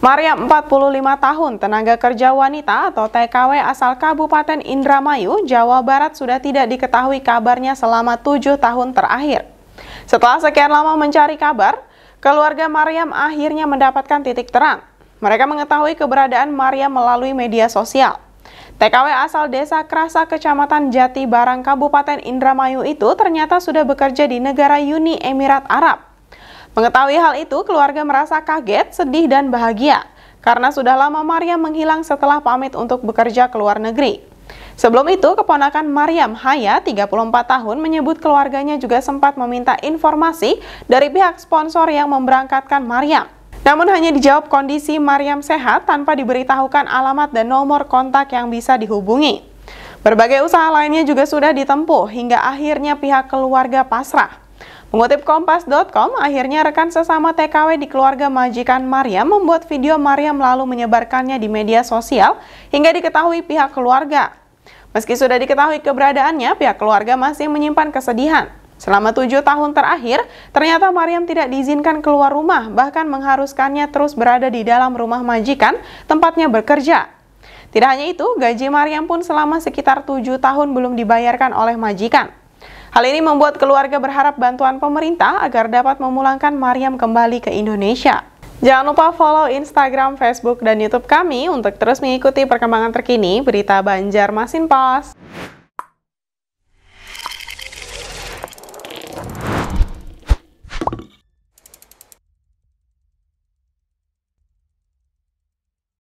Maria 45 tahun, tenaga kerja wanita atau TKW asal Kabupaten Indramayu, Jawa Barat sudah tidak diketahui kabarnya selama tujuh tahun terakhir. Setelah sekian lama mencari kabar, keluarga Mariam akhirnya mendapatkan titik terang. Mereka mengetahui keberadaan Mariam melalui media sosial. TKW asal Desa Kerasa Kecamatan Jati Barang, Kabupaten Indramayu itu ternyata sudah bekerja di negara Uni Emirat Arab. Mengetahui hal itu, keluarga merasa kaget, sedih, dan bahagia karena sudah lama Maryam menghilang setelah pamit untuk bekerja ke luar negeri. Sebelum itu, keponakan Maryam Haya, 34 tahun, menyebut keluarganya juga sempat meminta informasi dari pihak sponsor yang memberangkatkan Maryam. Namun hanya dijawab kondisi Maryam sehat tanpa diberitahukan alamat dan nomor kontak yang bisa dihubungi. Berbagai usaha lainnya juga sudah ditempuh hingga akhirnya pihak keluarga pasrah. Mengutip Kompas.com, akhirnya rekan sesama TKW di keluarga majikan Maria membuat video Maria lalu menyebarkannya di media sosial hingga diketahui pihak keluarga. Meski sudah diketahui keberadaannya, pihak keluarga masih menyimpan kesedihan. Selama tujuh tahun terakhir, ternyata Mariam tidak diizinkan keluar rumah, bahkan mengharuskannya terus berada di dalam rumah majikan tempatnya bekerja. Tidak hanya itu, gaji Mariam pun selama sekitar tujuh tahun belum dibayarkan oleh majikan. Hal ini membuat keluarga berharap bantuan pemerintah agar dapat memulangkan Mariam kembali ke Indonesia. Jangan lupa follow Instagram, Facebook, dan YouTube kami untuk terus mengikuti perkembangan terkini berita Banjarmasin Pos.